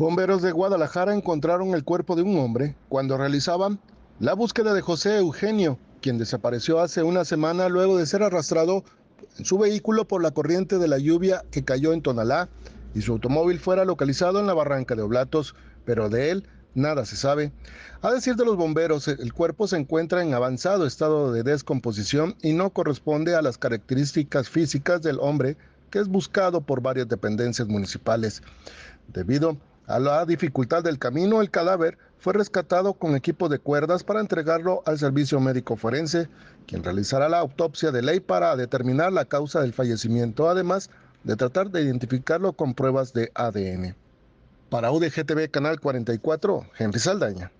Bomberos de Guadalajara encontraron el cuerpo de un hombre cuando realizaban la búsqueda de José Eugenio, quien desapareció hace una semana luego de ser arrastrado en su vehículo por la corriente de la lluvia que cayó en Tonalá y su automóvil fuera localizado en la barranca de Oblatos, pero de él nada se sabe. A decir de los bomberos, el cuerpo se encuentra en avanzado estado de descomposición y no corresponde a las características físicas del hombre que es buscado por varias dependencias municipales. Debido a a la dificultad del camino, el cadáver fue rescatado con equipo de cuerdas para entregarlo al servicio médico forense, quien realizará la autopsia de ley para determinar la causa del fallecimiento, además de tratar de identificarlo con pruebas de ADN. Para UDGTV Canal 44, Henry Saldaña.